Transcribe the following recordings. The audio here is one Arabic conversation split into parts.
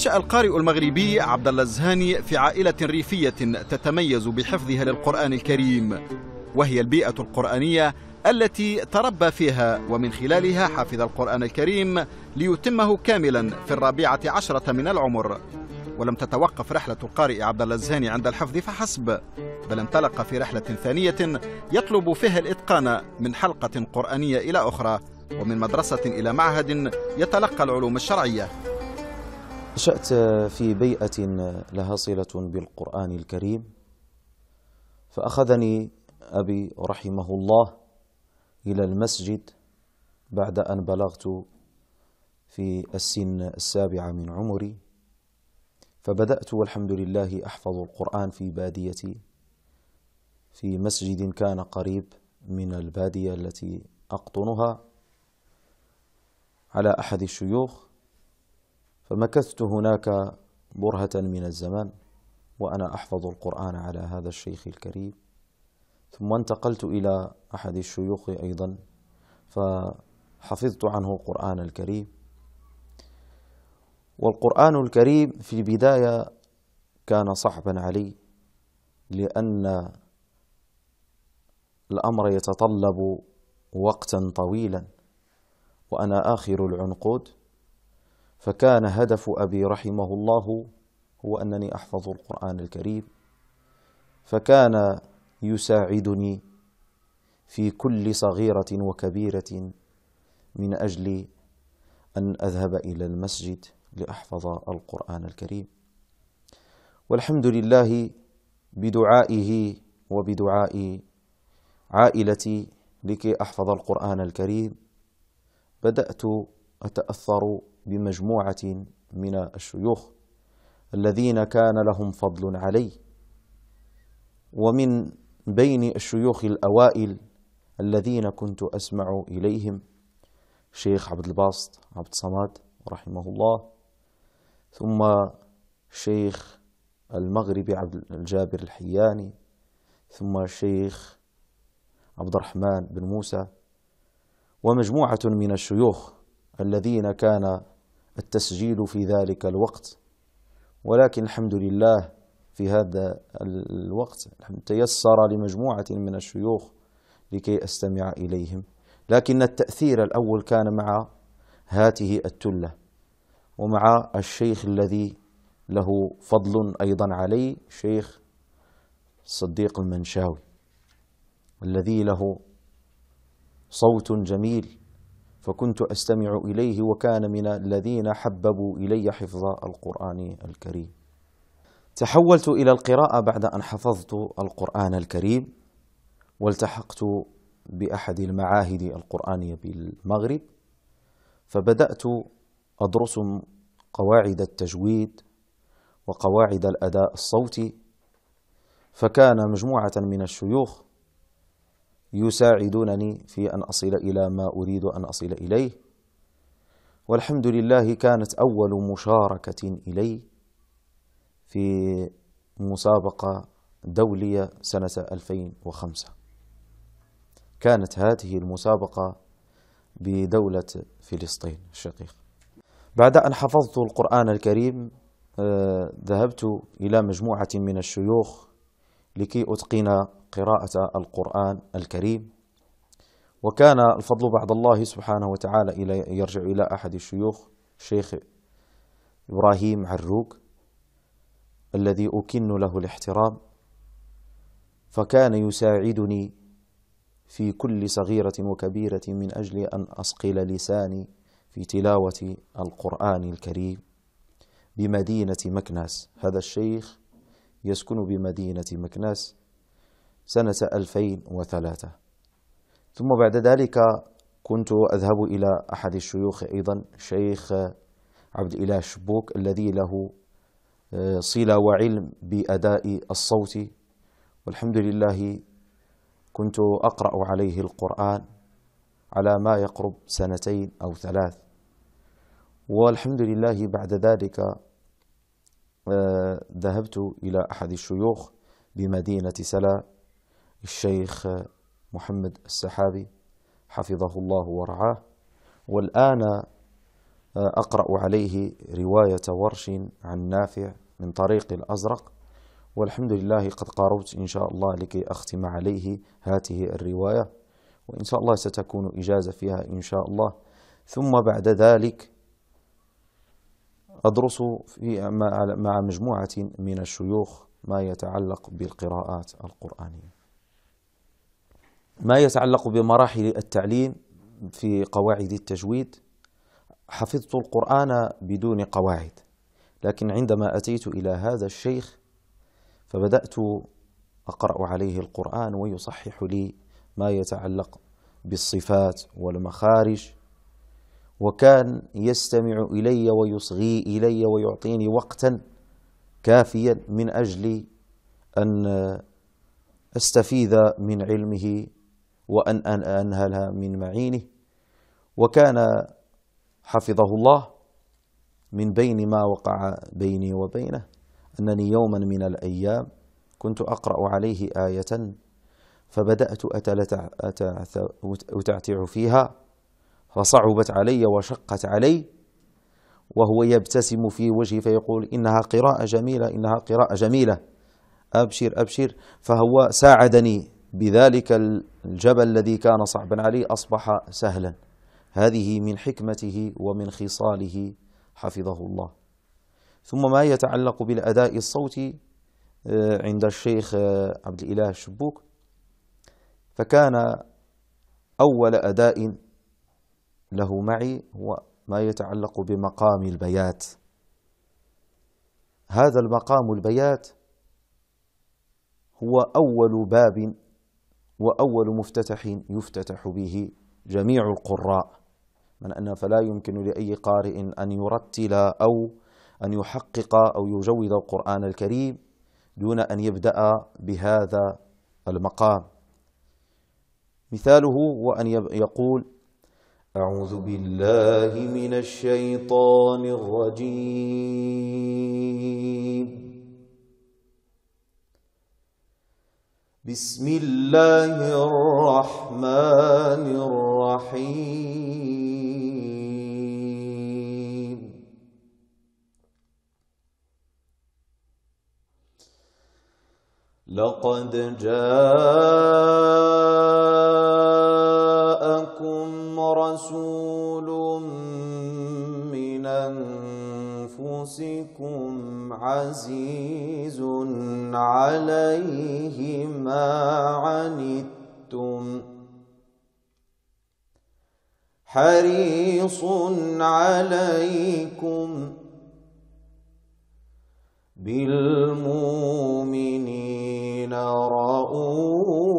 نشأ القارئ المغربي عبد الله الزهاني في عائلة ريفية تتميز بحفظها للقرآن الكريم وهي البيئة القرآنية التي تربى فيها ومن خلالها حفظ القرآن الكريم ليتمه كاملا في الرابعة عشرة من العمر ولم تتوقف رحلة القارئ عبد الله الزهاني عند الحفظ فحسب بل انطلق في رحلة ثانية يطلب فيها الإتقان من حلقة قرآنية إلى أخرى ومن مدرسة إلى معهد يتلقى العلوم الشرعية نشأت في بيئة لها صلة بالقرآن الكريم فأخذني أبي رحمه الله إلى المسجد بعد أن بلغت في السن السابعة من عمري فبدأت والحمد لله أحفظ القرآن في باديتي في مسجد كان قريب من البادية التي أقطنها على أحد الشيوخ فمكثت هناك برهة من الزمان وأنا أحفظ القرآن على هذا الشيخ الكريم ثم انتقلت إلى أحد الشيوخ أيضا فحفظت عنه القرآن الكريم والقرآن الكريم في البداية كان صعبا علي لأن الأمر يتطلب وقتا طويلا وأنا آخر العنقود فكان هدف أبي رحمه الله هو أنني أحفظ القرآن الكريم فكان يساعدني في كل صغيرة وكبيرة من أجل أن أذهب إلى المسجد لأحفظ القرآن الكريم والحمد لله بدعائه وبدعاء عائلتي لكي أحفظ القرآن الكريم بدأت أتأثر بمجموعة من الشيوخ الذين كان لهم فضل علي ومن بين الشيوخ الأوائل الذين كنت أسمع إليهم شيخ عبد الباسط عبد الصمد رحمه الله ثم شيخ المغربي عبد الجابر الحياني ثم شيخ عبد الرحمن بن موسى ومجموعة من الشيوخ الذين كان التسجيل في ذلك الوقت ولكن الحمد لله في هذا الوقت تيسر لمجموعة من الشيوخ لكي أستمع إليهم لكن التأثير الأول كان مع هاته التلة ومع الشيخ الذي له فضل أيضا علي شيخ صديق المنشاوي الذي له صوت جميل فكنت أستمع إليه وكان من الذين حببوا إلي حفظ القرآن الكريم تحولت إلى القراءة بعد أن حفظت القرآن الكريم والتحقت بأحد المعاهد القرآنية بالمغرب فبدأت أدرس قواعد التجويد وقواعد الأداء الصوتي فكان مجموعة من الشيوخ يساعدونني في أن أصل إلى ما أريد أن أصل إليه والحمد لله كانت أول مشاركة إلي في مسابقة دولية سنة 2005 كانت هذه المسابقة بدولة فلسطين الشقيق بعد أن حفظت القرآن الكريم آه، ذهبت إلى مجموعة من الشيوخ لكي أتقن قراءة القرآن الكريم وكان الفضل بعد الله سبحانه وتعالى إلى يرجع إلى أحد الشيوخ الشيخ إبراهيم عروق الذي أكن له الاحترام فكان يساعدني في كل صغيرة وكبيرة من أجل أن أصقل لساني في تلاوة القرآن الكريم بمدينة مكناس هذا الشيخ يسكن بمدينة مكناس سنة 2003 ثم بعد ذلك كنت أذهب إلى أحد الشيوخ أيضا شيخ عبد الإله شبوك الذي له آه، صلة وعلم بأداء الصوت والحمد لله كنت أقرأ عليه القرآن على ما يقرب سنتين أو ثلاث والحمد لله بعد ذلك آه، ذهبت إلى أحد الشيوخ بمدينة سلا الشيخ محمد السحابي حفظه الله ورعاه والآن آه، أقرأ عليه رواية ورش عن نافع من طريق الأزرق والحمد لله قد قاربت إن شاء الله لكي أختم عليه هذه الرواية وإن شاء الله ستكون إجازة فيها إن شاء الله ثم بعد ذلك أدرس في مع مجموعة من الشيوخ ما يتعلق بالقراءات القرآنية ما يتعلق بمراحل التعليم في قواعد التجويد حفظت القرآن بدون قواعد لكن عندما أتيت إلى هذا الشيخ فبدأت أقرأ عليه القرآن ويصحح لي ما يتعلق بالصفات والمخارج وكان يستمع إلي ويصغي إلي ويعطيني وقتا كافيا من أجل أن أستفيد من علمه وأن أنهل من معينه وكان حفظه الله من بين ما وقع بيني وبينه أنني يوما من الأيام كنت أقرأ عليه آية فبدأت أتعتع فيها فصعبت علي وشقت علي وهو يبتسم في وجهي فيقول إنها قراءة جميلة إنها قراءة جميلة أبشر أبشر فهو ساعدني بذلك الجبل الذي كان صعبا علي أصبح سهلا هذه من حكمته ومن خصاله حفظه الله ثم ما يتعلق بالأداء الصوتي آه، عند الشيخ آه، عبد الإله الشبوك فكان أول أداء له معي هو ما يتعلق بمقام البيات هذا المقام البيات هو أول باب وأول مفتتح يفتتح به جميع القراء من أن فلا يمكن لأي قارئ أن يرتل أو أن يحقق أو يجود القرآن الكريم دون أن يبدأ بهذا المقام مثاله هو أن يقول أعوذ بالله من الشيطان الرجيم بسم الله الرحمن الرحيم لقد جاء رسول من أنفسكم عزيز عليه ما عنتم حريص عليكم بالمؤمنين رؤوف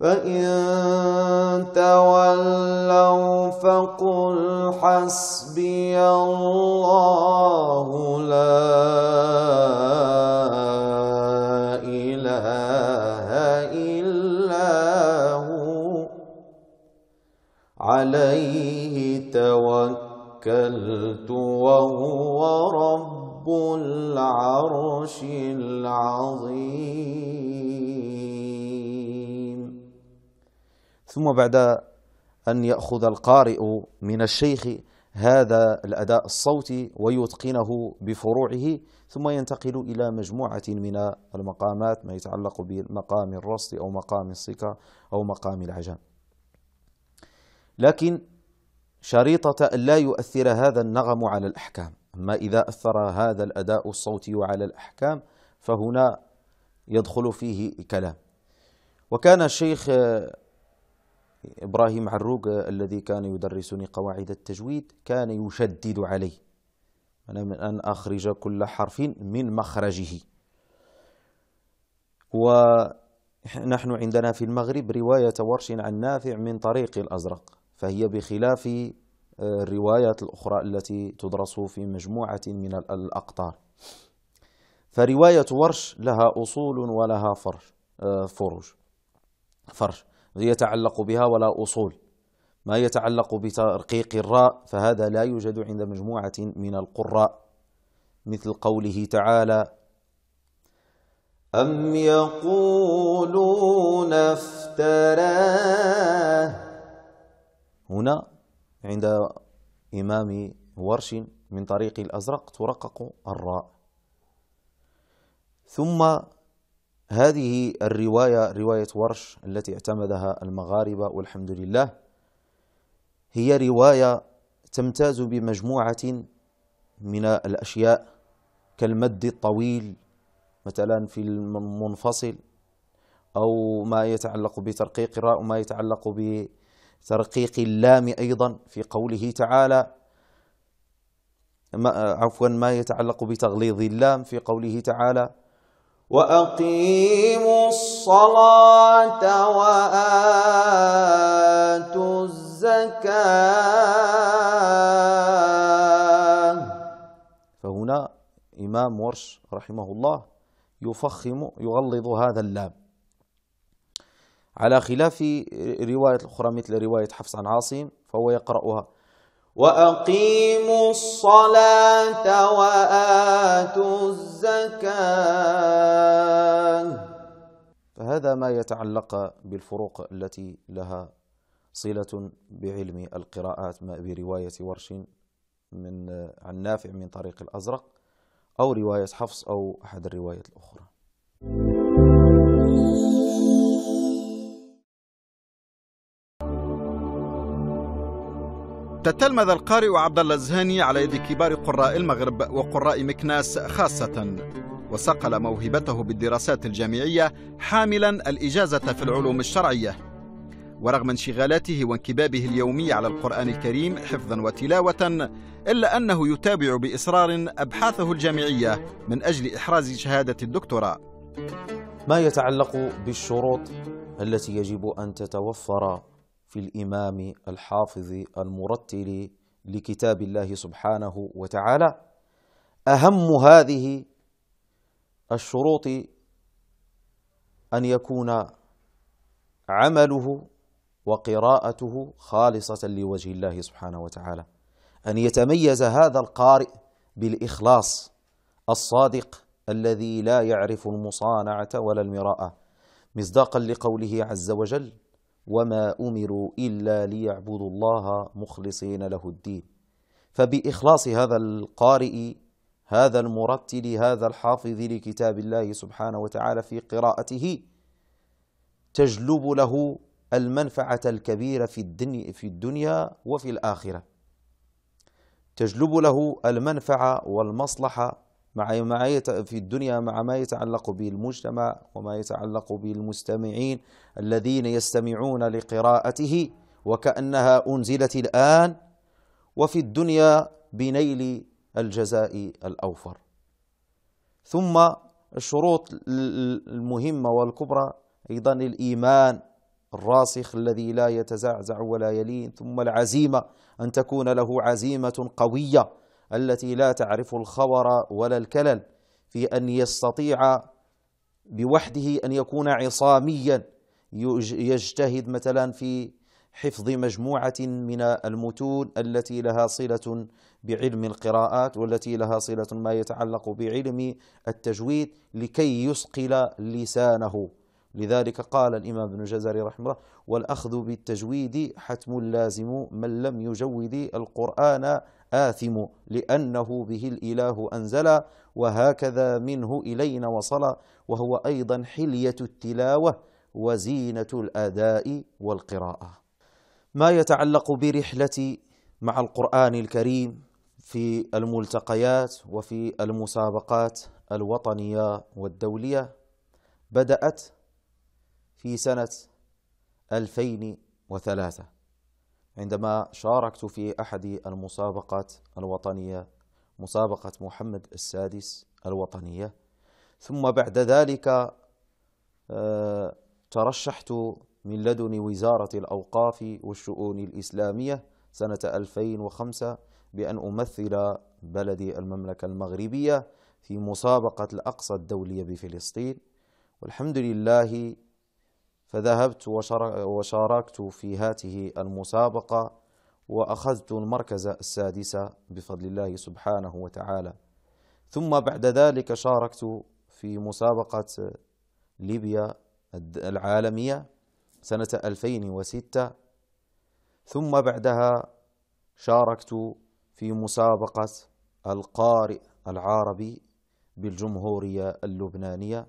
فإن تولوا فقل حسبي الله ثم بعد أن يأخذ القارئ من الشيخ هذا الأداء الصوتي ويتقنه بفروعه ثم ينتقل إلى مجموعة من المقامات ما يتعلق بمقام الرصد أو مقام السكة أو مقام العجم لكن شريطة أن لا يؤثر هذا النغم على الأحكام أما إذا أثر هذا الأداء الصوتي على الأحكام فهنا يدخل فيه كلام وكان الشيخ إبراهيم عروق الذي كان يدرسني قواعد التجويد كان يشدد علي أنا من أن أخرج كل حرف من مخرجه ونحن عندنا في المغرب رواية ورش عن نافع من طريق الأزرق فهي بخلاف آه، الروايات الأخرى التي تدرس في مجموعة من الأقطار فرواية ورش لها أصول ولها فرج آه، فرج فرج يتعلق بها ولا أصول ما يتعلق بترقيق الراء فهذا لا يوجد عند مجموعة من القراء مثل قوله تعالى أم يقولون افتراه هنا عند إمام ورش من طريق الأزرق ترقق الراء ثم هذه الرواية رواية ورش التي اعتمدها المغاربة والحمد لله هي رواية تمتاز بمجموعة من الأشياء كالمد الطويل مثلا في المنفصل أو ما يتعلق بترقيق الراء وما يتعلق بترقيق اللام أيضا في قوله تعالى عفوا ما يتعلق بتغليظ اللام في قوله تعالى وأقيموا الصلاة وآتوا الزكاة فهنا إمام ورش رحمه الله يفخم يغلظ هذا اللام على خلاف رواية الأخرى مثل رواية حفص عن عاصم فهو يقرأها واقيموا الصلاه واتوا الزكاه فهذا ما يتعلق بالفروق التي لها صله بعلم القراءات ما بروايه ورش من عن نافع من طريق الازرق او روايه حفص او احد الروايات الاخرى. تتلمذ القارئ عبد الله الزهاني على يد كبار قراء المغرب وقراء مكناس خاصة وصقل موهبته بالدراسات الجامعية حاملا الإجازة في العلوم الشرعية ورغم انشغالاته وانكبابه اليومي على القرآن الكريم حفظا وتلاوة إلا أنه يتابع بإصرار أبحاثه الجامعية من أجل إحراز شهادة الدكتوراه ما يتعلق بالشروط التي يجب أن تتوفر في الامام الحافظ المرتل لكتاب الله سبحانه وتعالى اهم هذه الشروط ان يكون عمله وقراءته خالصه لوجه الله سبحانه وتعالى ان يتميز هذا القارئ بالاخلاص الصادق الذي لا يعرف المصانعه ولا المراءه مصداقا لقوله عز وجل وما امروا الا ليعبدوا الله مخلصين له الدين فباخلاص هذا القارئ هذا المرتل هذا الحافظ لكتاب الله سبحانه وتعالى في قراءته تجلب له المنفعه الكبيره في الدنيا في الدنيا وفي الاخره تجلب له المنفعه والمصلحه مع ما يت... في الدنيا مع ما يتعلق بالمجتمع وما يتعلق بالمستمعين الذين يستمعون لقراءته وكأنها أنزلت الآن وفي الدنيا بنيل الجزاء الأوفر ثم الشروط المهمة والكبرى أيضا الإيمان الراسخ الذي لا يتزعزع ولا يلين ثم العزيمة أن تكون له عزيمة قوية التي لا تعرف الخبر ولا الكلل في أن يستطيع بوحده أن يكون عصاميا يجتهد مثلا في حفظ مجموعة من المتون التي لها صلة بعلم القراءات والتي لها صلة ما يتعلق بعلم التجويد لكي يثقل لسانه لذلك قال الإمام ابن جزري رحمه الله والأخذ بالتجويد حتم لازم من لم يجود القرآن آثم لأنه به الإله أنزل وهكذا منه إلينا وصل وهو أيضا حلية التلاوة وزينة الأداء والقراءة ما يتعلق برحلة مع القرآن الكريم في الملتقيات وفي المسابقات الوطنية والدولية بدأت في سنة 2003 عندما شاركت في أحد المسابقات الوطنية مسابقة محمد السادس الوطنية ثم بعد ذلك آه، ترشحت من لدن وزارة الأوقاف والشؤون الإسلامية سنة 2005 بأن أمثل بلدي المملكة المغربية في مسابقة الأقصى الدولية بفلسطين والحمد لله فذهبت وشاركت في هاته المسابقة وأخذت المركز السادس بفضل الله سبحانه وتعالى ثم بعد ذلك شاركت في مسابقة ليبيا العالمية سنة 2006 ثم بعدها شاركت في مسابقة القارئ العربي بالجمهورية اللبنانية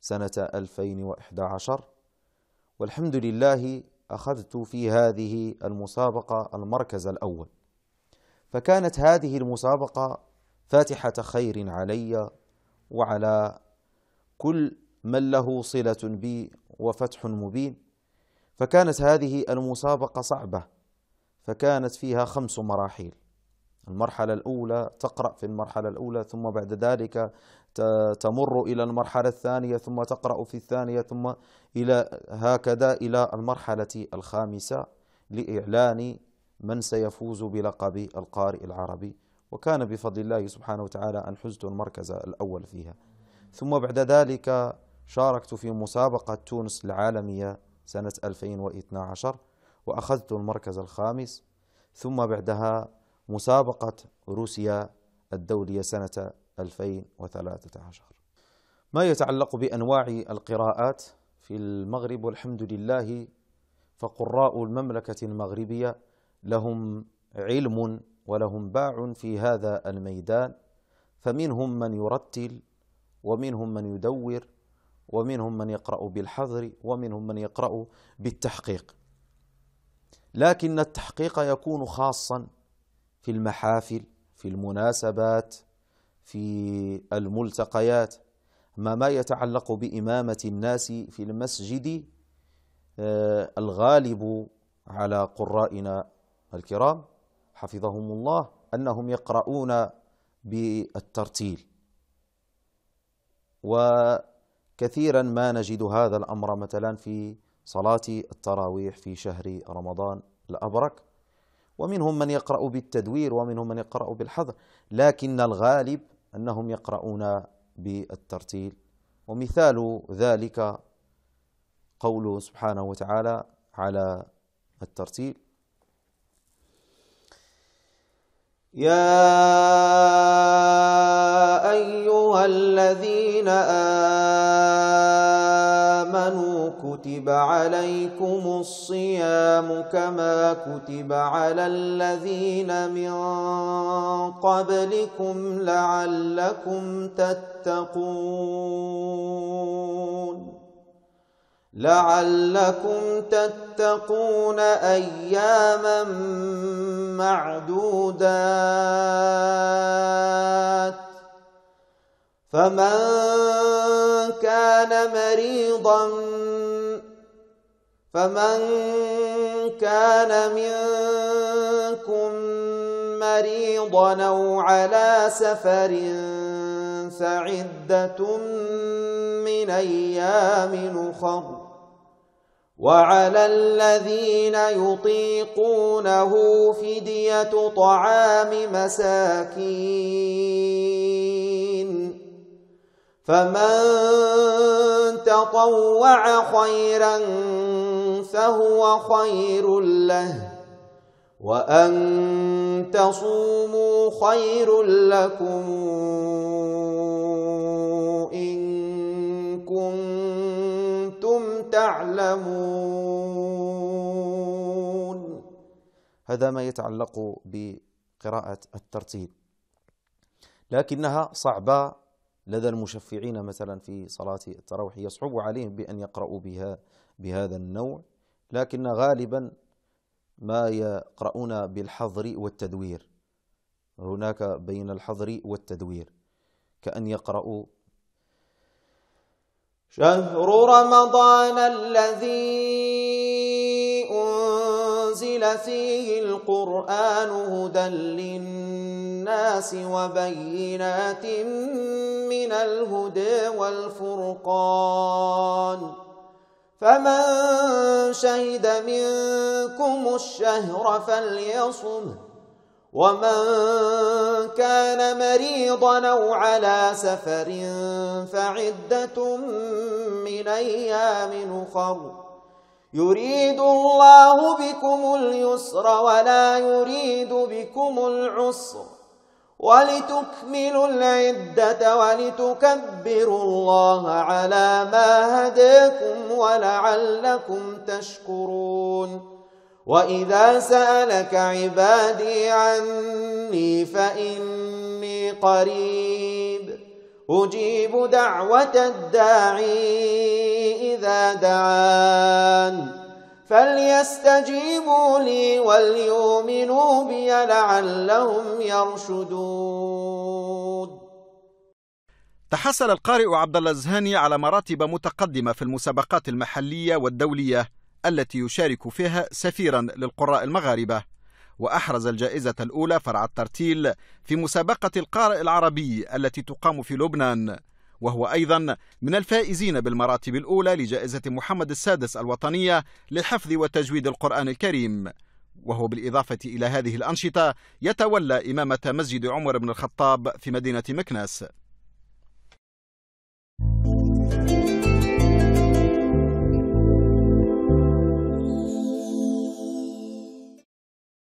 سنة 2011 والحمد لله أخذت في هذه المسابقة المركز الأول فكانت هذه المسابقة فاتحة خير علي وعلى كل من له صلة بي وفتح مبين فكانت هذه المسابقة صعبة فكانت فيها خمس مراحل المرحلة الأولى تقرأ في المرحلة الأولى ثم بعد ذلك تمر إلى المرحلة الثانية ثم تقرأ في الثانية ثم إلى هكذا إلى المرحلة الخامسة لإعلان من سيفوز بلقب القارئ العربي وكان بفضل الله سبحانه وتعالى أن حزت المركز الأول فيها ثم بعد ذلك شاركت في مسابقة تونس العالمية سنة 2012 وأخذت المركز الخامس ثم بعدها مسابقة روسيا الدولية سنة 2013 ما يتعلق بأنواع القراءات في المغرب والحمد لله فقراء المملكة المغربية لهم علم ولهم باع في هذا الميدان فمنهم من يرتل ومنهم من يدور ومنهم من يقرأ بالحظر ومنهم من يقرأ بالتحقيق لكن التحقيق يكون خاصا في المحافل في المناسبات في الملتقيات ما ما يتعلق بإمامة الناس في المسجد آه، الغالب على قرائنا الكرام حفظهم الله أنهم يقرؤون بالترتيل وكثيرا ما نجد هذا الأمر مثلا في صلاة التراويح في شهر رمضان الأبرك ومنهم من يقرأ بالتدوير ومنهم من يقرأ بالحظر لكن الغالب أنهم يقرؤون بالترتيل ومثال ذلك قوله سبحانه وتعالى على الترتيل يا أيها الذين آمنوا آمنوا كتب عليكم الصيام كما كتب على الذين من قبلكم لعلكم تتقون لعلكم تتقون أياما معدودات فمن كان مريضا فمن كان منكم مريضا او على سفر فعده من ايام اخر وعلى الذين يطيقونه فديه طعام مساكين فمن تطوع خيرا فهو خير له وأن تصوموا خير لكم إن كنتم تعلمون هذا ما يتعلق بقراءة الترتيب لكنها صعبة لدى المشفعين مثلا في صلاة التراويح يصعب عليهم بأن يقرأوا بها بهذا النوع لكن غالبا ما يقرؤون بالحظر والتدوير هناك بين الحظر والتدوير كأن يقرأوا شهر رمضان الذي أنزل فيه القرآن هدى للناس وبينات من الهدى والفرقان فمن شهد منكم الشهر فليصم ومن كان مريضا أو على سفر فعدة من أيام أخر يريد الله بكم اليسر ولا يريد بكم العسر ولتكملوا العدة ولتكبروا الله على ما هداكم ولعلكم تشكرون وإذا سألك عبادي عني فإني قريب أجيب دعوة الداعي إذا دعان فليستجيبوا لي وليؤمنوا بي لعلهم يرشدون تحصل القارئ عبد الله الزهاني على مراتب متقدمة في المسابقات المحلية والدولية التي يشارك فيها سفيرا للقراء المغاربة وأحرز الجائزة الأولى فرع الترتيل في مسابقة القارئ العربي التي تقام في لبنان وهو أيضا من الفائزين بالمراتب الأولى لجائزة محمد السادس الوطنية لحفظ وتجويد القرآن الكريم وهو بالإضافة إلى هذه الأنشطة يتولى إمامة مسجد عمر بن الخطاب في مدينة مكناس